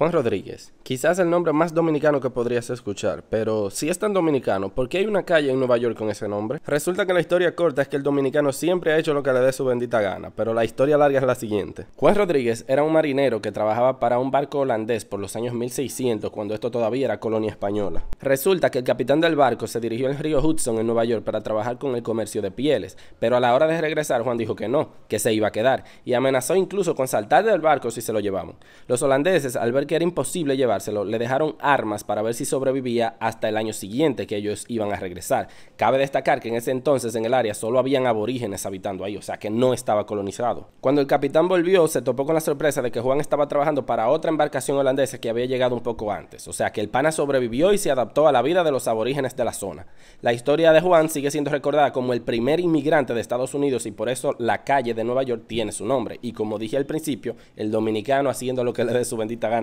Juan Rodríguez, quizás el nombre más dominicano que podrías escuchar, pero si es tan dominicano, ¿por qué hay una calle en Nueva York con ese nombre? Resulta que la historia corta es que el dominicano siempre ha hecho lo que le dé su bendita gana, pero la historia larga es la siguiente. Juan Rodríguez era un marinero que trabajaba para un barco holandés por los años 1600, cuando esto todavía era colonia española. Resulta que el capitán del barco se dirigió al río Hudson en Nueva York para trabajar con el comercio de pieles, pero a la hora de regresar Juan dijo que no, que se iba a quedar, y amenazó incluso con saltar del barco si se lo llevaban. Los holandeses al ver que era imposible llevárselo, le dejaron armas para ver si sobrevivía hasta el año siguiente que ellos iban a regresar. Cabe destacar que en ese entonces en el área solo habían aborígenes habitando ahí, o sea que no estaba colonizado. Cuando el capitán volvió, se topó con la sorpresa de que Juan estaba trabajando para otra embarcación holandesa que había llegado un poco antes, o sea que el pana sobrevivió y se adaptó a la vida de los aborígenes de la zona. La historia de Juan sigue siendo recordada como el primer inmigrante de Estados Unidos y por eso la calle de Nueva York tiene su nombre. Y como dije al principio, el dominicano haciendo lo que le dé su bendita gana.